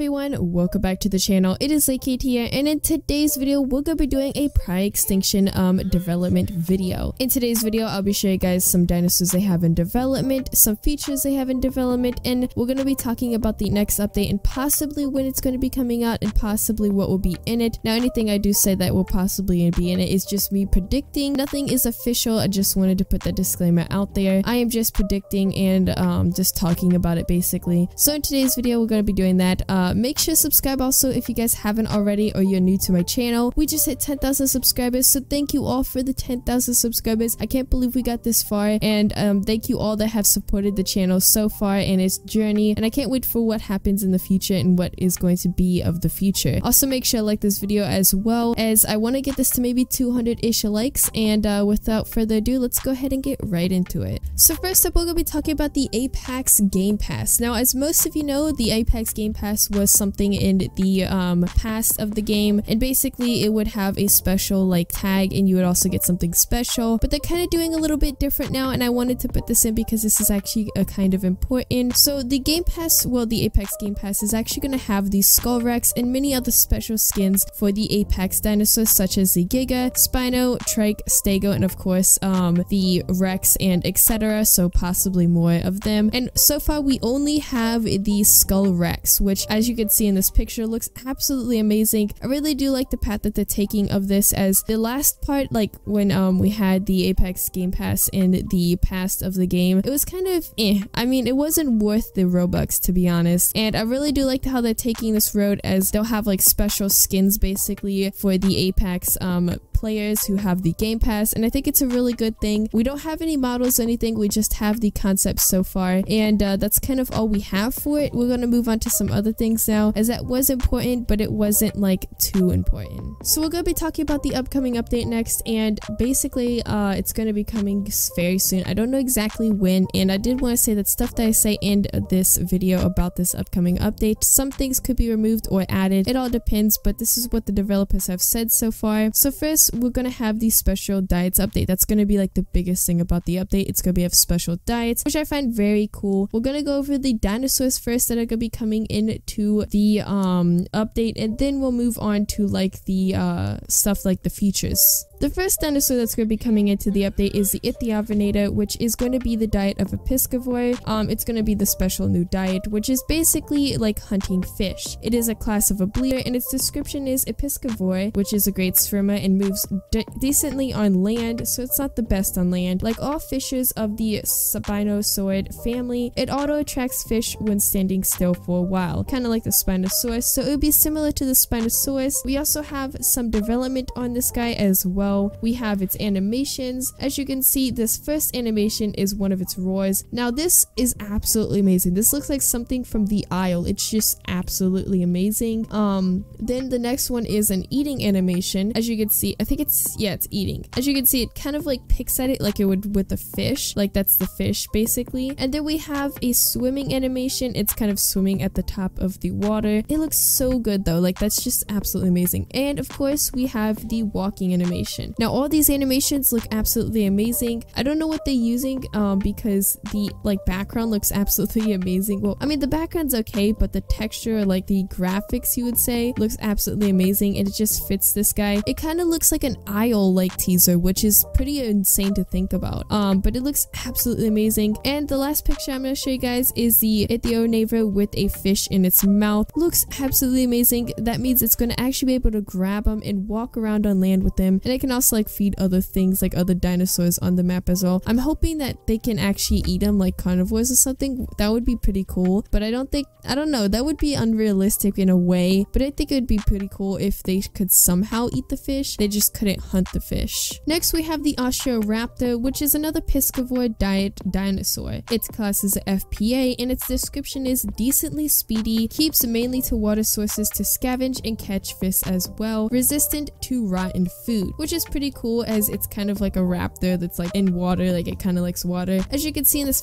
everyone, welcome back to the channel. It is Lakate here, and in today's video, we're gonna be doing a pre Extinction um, development video. In today's video, I'll be showing you guys some dinosaurs they have in development, some features they have in development, and we're gonna be talking about the next update and possibly when it's gonna be coming out and possibly what will be in it. Now, anything I do say that will possibly be in it is just me predicting. Nothing is official. I just wanted to put that disclaimer out there. I am just predicting and um, just talking about it basically. So in today's video, we're gonna be doing that. Uh, uh, make sure subscribe also if you guys haven't already or you're new to my channel we just hit 10,000 subscribers so thank you all for the 10,000 subscribers I can't believe we got this far and um, thank you all that have supported the channel so far and its journey and I can't wait for what happens in the future and what is going to be of the future also make sure like this video as well as I want to get this to maybe 200-ish likes and uh, without further ado let's go ahead and get right into it so first up we're going to be talking about the Apex Game Pass now as most of you know the Apex Game Pass was something in the um, past of the game and basically it would have a special like tag and you would also get something special but they're kind of doing a little bit different now and I wanted to put this in because this is actually a kind of important. So the Game Pass, well the Apex Game Pass is actually going to have these Skull Rex and many other special skins for the Apex dinosaurs such as the Giga, Spino, Trike, Stego, and of course um, the Rex and etc. So possibly more of them. And so far we only have the Skull Rex which as you can see in this picture, looks absolutely amazing. I really do like the path that they're taking of this as the last part, like when um we had the Apex Game Pass in the past of the game, it was kind of eh. I mean, it wasn't worth the Robux to be honest. And I really do like how they're taking this road as they'll have like special skins basically for the Apex um players who have the Game Pass, and I think it's a really good thing. We don't have any models or anything, we just have the concept so far, and uh, that's kind of all we have for it. We're gonna move on to some other things now, as that was important, but it wasn't like too important. So we're gonna be talking about the upcoming update next, and basically, uh, it's gonna be coming very soon. I don't know exactly when, and I did want to say that stuff that I say in this video about this upcoming update, some things could be removed or added. It all depends, but this is what the developers have said so far. So first, we're going to have the special diets update. That's going to be like the biggest thing about the update. It's going to be of special diets, which I find very cool. We're going to go over the dinosaurs first that are going to be coming into the um, update, and then we'll move on to like the uh, stuff like the features. The first dinosaur that's going to be coming into the update is the Ichthyovenator, which is going to be the diet of a piscivore. Um, it's going to be the special new diet, which is basically like hunting fish. It is a class of a bleeder, and its description is a piscivore, which is a great swimmer and moves de decently on land, so it's not the best on land. Like all fishes of the Spinosaurid family, it auto-attracts fish when standing still for a while, kind of like the Spinosaurus, so it would be similar to the Spinosaurus. We also have some development on this guy as well well. We have its animations. As you can see, this first animation is one of its roars. Now, this is absolutely amazing. This looks like something from The Isle. It's just absolutely amazing. Um, then the next one is an eating animation. As you can see, I think it's, yeah, it's eating. As you can see, it kind of like picks at it like it would with a fish. Like that's the fish, basically. And then we have a swimming animation. It's kind of swimming at the top of the water. It looks so good, though. Like, that's just absolutely amazing. And, of course, we have the walking animation animation. Now all these animations look absolutely amazing. I don't know what they're using um, because the like background looks absolutely amazing. Well, I mean the background's okay, but the texture, like the graphics you would say, looks absolutely amazing and it just fits this guy. It kind of looks like an aisle like teaser, which is pretty insane to think about. Um, but it looks absolutely amazing. And the last picture I'm gonna show you guys is the Ithio Neva with a fish in its mouth. Looks absolutely amazing. That means it's gonna actually be able to grab them and walk around on land with them. And I can can also like feed other things like other dinosaurs on the map as well. I'm hoping that they can actually eat them like carnivores or something. That would be pretty cool. But I don't think, I don't know, that would be unrealistic in a way. But I think it would be pretty cool if they could somehow eat the fish. They just couldn't hunt the fish. Next, we have the Osteoraptor, which is another piscivore diet dinosaur. Its class is FPA and its description is decently speedy, keeps mainly to water sources to scavenge and catch fish as well, resistant to rotten food, which is is pretty cool as it's kind of like a raptor that's like in water, like it kind of likes water. As you can see in this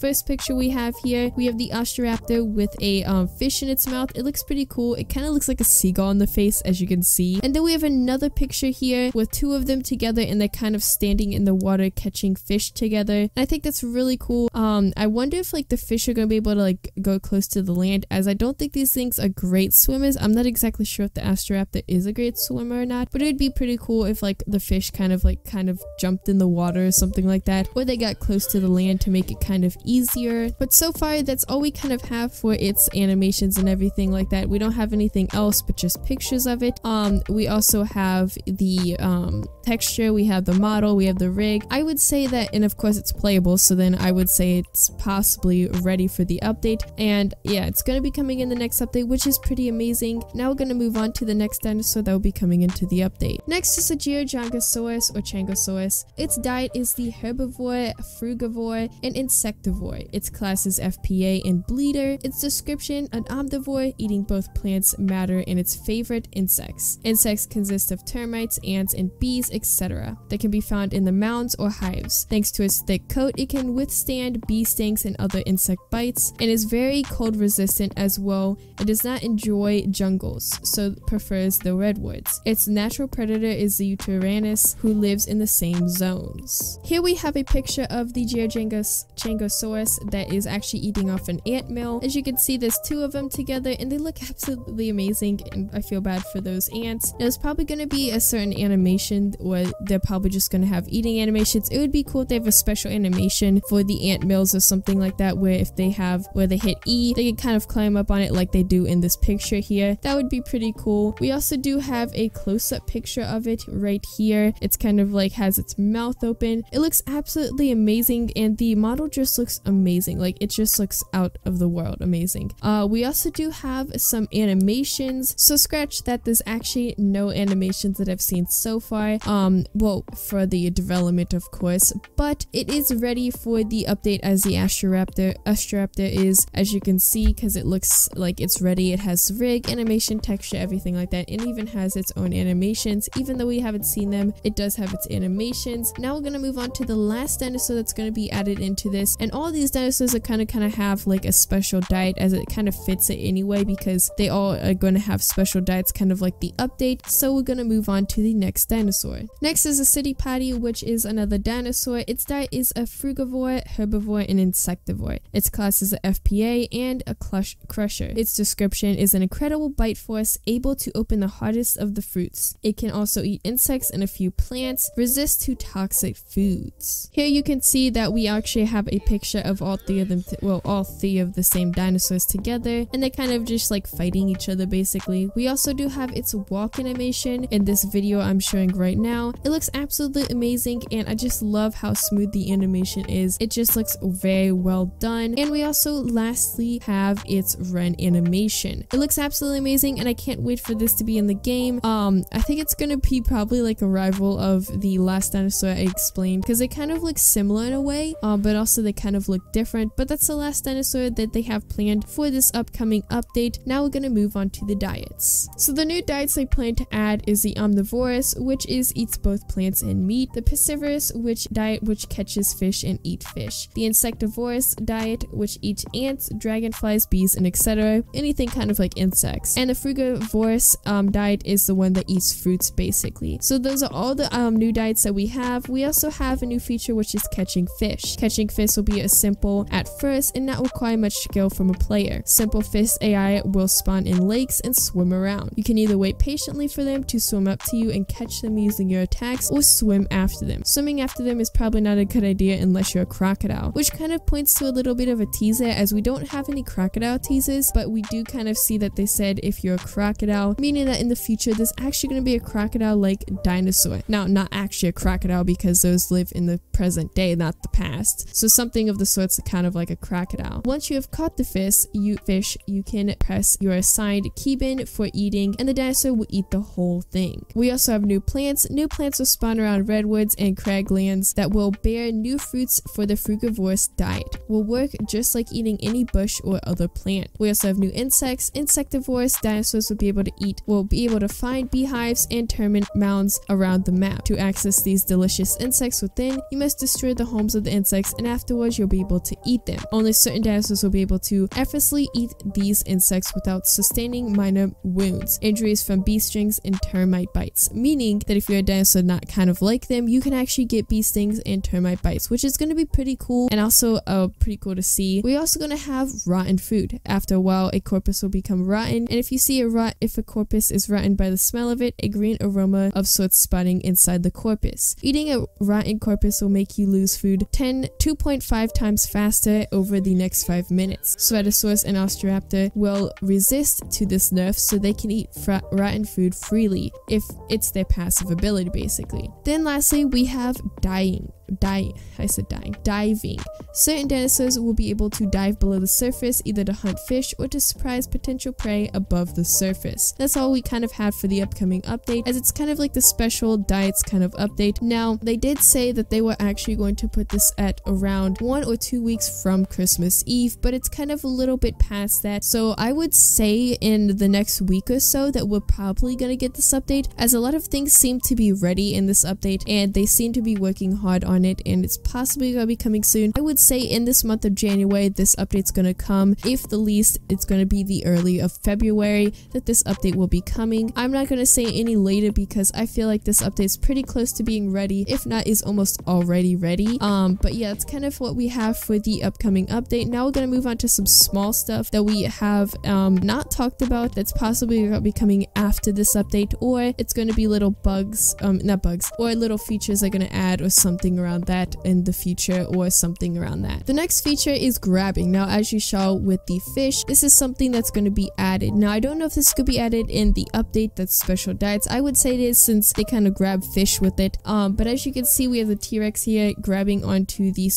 first picture we have here, we have the Ostroraptor with a um, fish in its mouth. It looks pretty cool. It kind of looks like a seagull on the face as you can see. And then we have another picture here with two of them together and they're kind of standing in the water catching fish together. And I think that's really cool. Um, I wonder if like the fish are going to be able to like go close to the land as I don't think these things are great swimmers. I'm not exactly sure if the Astroraptor is a great swimmer or not, but it would be pretty cool if like like the fish kind of like kind of jumped in the water or something like that, or they got close to the land to make it kind of easier. But so far, that's all we kind of have for its animations and everything like that. We don't have anything else but just pictures of it. Um, we also have the um, texture, we have the model, we have the rig. I would say that, and of course it's playable, so then I would say it's possibly ready for the update. And yeah, it's going to be coming in the next update, which is pretty amazing. Now we're going to move on to the next dinosaur that will be coming into the update. Next is a Geo Pterodranchosaurus or Changosaurus. Its diet is the herbivore, frugivore, and insectivore. Its class is FPA and bleeder. Its description, an omnivore eating both plants, matter, and its favorite, insects. Insects consist of termites, ants, and bees, etc. that can be found in the mounds or hives. Thanks to its thick coat, it can withstand bee stings and other insect bites, and is very cold resistant as well. It does not enjoy jungles, so prefers the redwoods. Its natural predator is the uterus Uranus, who lives in the same zones. Here we have a picture of the Geojangosaurus that is actually eating off an ant mill. As you can see, there's two of them together and they look absolutely amazing and I feel bad for those ants. There's probably going to be a certain animation where they're probably just going to have eating animations. It would be cool if they have a special animation for the ant mills or something like that where if they have where they hit E, they can kind of climb up on it like they do in this picture here. That would be pretty cool. We also do have a close-up picture of it right right here. It's kind of like has its mouth open. It looks absolutely amazing and the model just looks amazing. Like it just looks out of the world amazing. Uh, we also do have some animations. So scratch that there's actually no animations that I've seen so far. Um, well, for the development of course, but it is ready for the update as the Astroraptor, Astroraptor is as you can see because it looks like it's ready. It has rig, animation, texture, everything like that and even has its own animations even though we haven't haven't seen them, it does have its animations. Now we're gonna move on to the last dinosaur that's gonna be added into this, and all these dinosaurs are kind of kind of have like a special diet as it kind of fits it anyway because they all are gonna have special diets, kind of like the update. So we're gonna move on to the next dinosaur. Next is a city patty, which is another dinosaur. Its diet is a frugivore, herbivore, and insectivore. Its class is a FPA and a clush crusher. Its description is an incredible bite force able to open the hardest of the fruits. It can also eat insects insects and a few plants, resist to toxic foods. Here you can see that we actually have a picture of all three of them, well, all three of the same dinosaurs together, and they're kind of just like fighting each other basically. We also do have its walk animation in this video I'm showing right now. It looks absolutely amazing and I just love how smooth the animation is. It just looks very well done. And we also lastly have its run animation. It looks absolutely amazing and I can't wait for this to be in the game. Um, I think it's gonna be probably like a rival of the last dinosaur I explained because they kind of look similar in a way, um, but also they kind of look different. But that's the last dinosaur that they have planned for this upcoming update. Now we're going to move on to the diets. So the new diets they plan to add is the omnivorous, which is eats both plants and meat, the piscivorous, which diet which catches fish and eat fish, the insectivorous diet, which eats ants, dragonflies, bees, and etc. Anything kind of like insects. And the frugivorous um, diet is the one that eats fruits basically. So so those are all the um, new diets that we have. We also have a new feature which is catching fish. Catching fish will be as simple at first and not require much skill from a player. Simple fish AI will spawn in lakes and swim around. You can either wait patiently for them to swim up to you and catch them using your attacks or swim after them. Swimming after them is probably not a good idea unless you're a crocodile, which kind of points to a little bit of a teaser as we don't have any crocodile teasers, but we do kind of see that they said if you're a crocodile, meaning that in the future there's actually going to be a crocodile like dinosaur. Now, not actually a crocodile because those live in the present day, not the past. So something of the sorts kind of like a crocodile. Once you have caught the fish, you fish, you can press your assigned keybin for eating and the dinosaur will eat the whole thing. We also have new plants. New plants will spawn around redwoods and craglands that will bear new fruits for the frugivorous diet. Will work just like eating any bush or other plant. We also have new insects. Insectivorous dinosaurs will be able to eat, will be able to find beehives and termite mounds homes around the map. To access these delicious insects within, you must destroy the homes of the insects and afterwards you'll be able to eat them. Only certain dinosaurs will be able to effortlessly eat these insects without sustaining minor wounds, injuries from bee stings, and termite bites, meaning that if you're a dinosaur not kind of like them, you can actually get bee stings and termite bites, which is going to be pretty cool and also uh, pretty cool to see. We're also going to have rotten food. After a while, a corpus will become rotten, and if you see a rot, if a corpus is rotten by the smell of it, a green aroma of soy starts inside the corpus. Eating a rotten corpus will make you lose food 10 2.5 times faster over the next 5 minutes. Ceratosaurus and Osteraptor will resist to this nerf so they can eat rotten food freely if it's their passive ability basically. Then lastly we have dying die I said dying diving. Certain dinosaurs will be able to dive below the surface either to hunt fish or to surprise potential prey above the surface. That's all we kind of had for the upcoming update as it's kind of like the special diets kind of update. Now they did say that they were actually going to put this at around one or two weeks from Christmas Eve but it's kind of a little bit past that so I would say in the next week or so that we're probably going to get this update as a lot of things seem to be ready in this update and they seem to be working hard on and it's possibly going to be coming soon. I would say in this month of January, this update's going to come. If the least, it's going to be the early of February that this update will be coming. I'm not going to say any later because I feel like this update is pretty close to being ready. If not, is almost already ready. Um, but yeah, that's kind of what we have for the upcoming update. Now we're going to move on to some small stuff that we have um, not talked about that's possibly going to be coming after this update or it's going to be little bugs, um, not bugs, or little features they're going to add or something around that in the future or something around that. The next feature is grabbing. Now, as you saw with the fish, this is something that's going to be added. Now, I don't know if this could be added in the update that's special diets. I would say it is since they kind of grab fish with it. Um, but as you can see, we have the T-Rex here grabbing onto the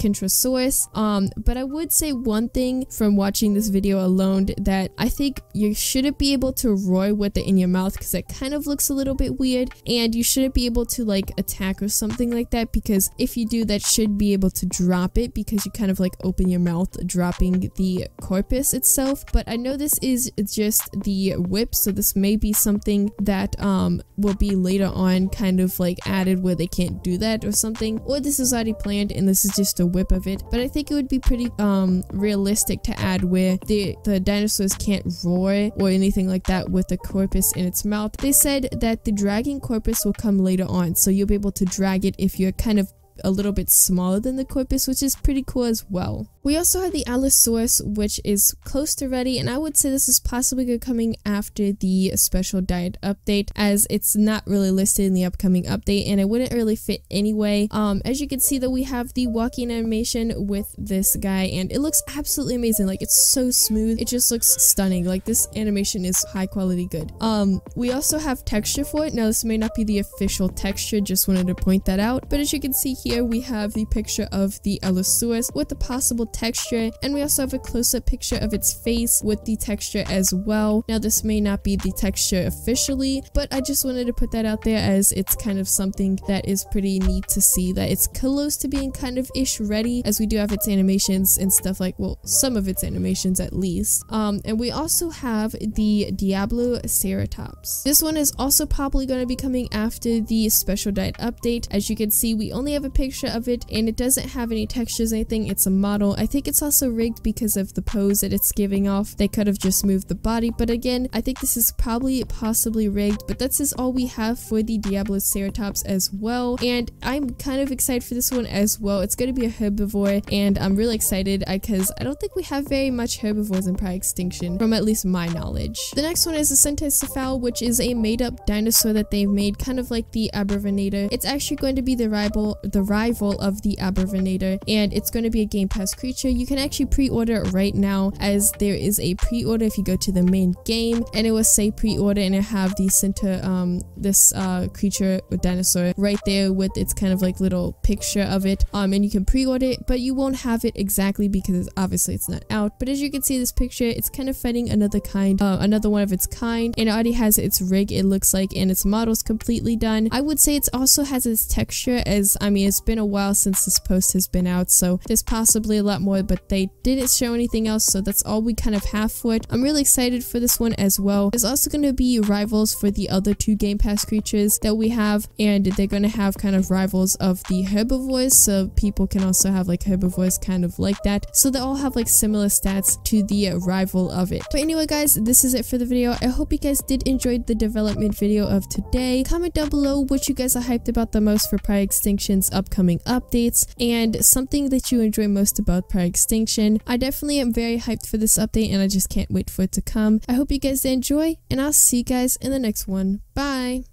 Kentrosaurus. Um, but I would say one thing from watching this video alone that I think you shouldn't be able to roar with it in your mouth because it kind of looks a little bit weird and you shouldn't be able to like attack or something like that because because if you do that should be able to drop it because you kind of like open your mouth dropping the corpus itself but I know this is just the whip so this may be something that um will be later on kind of like added where they can't do that or something or this is already planned and this is just a whip of it but I think it would be pretty um realistic to add where the, the dinosaurs can't roar or anything like that with the corpus in its mouth they said that the dragging corpus will come later on so you'll be able to drag it if you're kind of a little bit smaller than the corpus, which is pretty cool as well. We also have the Allosaurus, which is close to ready, and I would say this is possibly coming after the special diet update, as it's not really listed in the upcoming update, and it wouldn't really fit anyway. Um, as you can see, that we have the walking animation with this guy, and it looks absolutely amazing. Like, it's so smooth. It just looks stunning. Like, this animation is high quality good. Um, we also have texture for it. Now, this may not be the official texture, just wanted to point that out, but as you can see here, here we have the picture of the Allosaurus with the possible texture and we also have a close-up picture of its face with the texture as well. Now this may not be the texture officially but I just wanted to put that out there as it's kind of something that is pretty neat to see that it's close to being kind of ish ready as we do have its animations and stuff like well some of its animations at least. Um, and we also have the Diablo Ceratops. This one is also probably going to be coming after the special diet update. As you can see we only have a picture of it and it doesn't have any textures anything. It's a model. I think it's also rigged because of the pose that it's giving off. They could have just moved the body. But again, I think this is probably possibly rigged. But that's is all we have for the Diablo Ceratops as well. And I'm kind of excited for this one as well. It's going to be a herbivore and I'm really excited because I don't think we have very much herbivores in prior extinction from at least my knowledge. The next one is the Centocephal which is a made up dinosaur that they've made kind of like the Abrevinator. It's actually going to be the rival the rival of the Abervinator, and it's going to be a Game Pass creature. You can actually pre-order it right now as there is a pre-order if you go to the main game, and it will say pre-order and it have the center, um, this uh, creature or dinosaur right there with its kind of like little picture of it, um, and you can pre-order it, but you won't have it exactly because obviously it's not out. But as you can see this picture, it's kind of fighting another kind, uh, another one of its kind, and it already has its rig. It looks like and its model's completely done. I would say it also has its texture as I mean it's it's been a while since this post has been out, so there's possibly a lot more, but they didn't show anything else, so that's all we kind of have for it. I'm really excited for this one as well. There's also going to be rivals for the other two Game Pass creatures that we have, and they're going to have kind of rivals of the herbivores, so people can also have like herbivores kind of like that. So they all have like similar stats to the rival of it. But anyway guys, this is it for the video. I hope you guys did enjoy the development video of today. Comment down below what you guys are hyped about the most for Pride extinctions upcoming updates and something that you enjoy most about Prior Extinction. I definitely am very hyped for this update and I just can't wait for it to come. I hope you guys enjoy and I'll see you guys in the next one. Bye!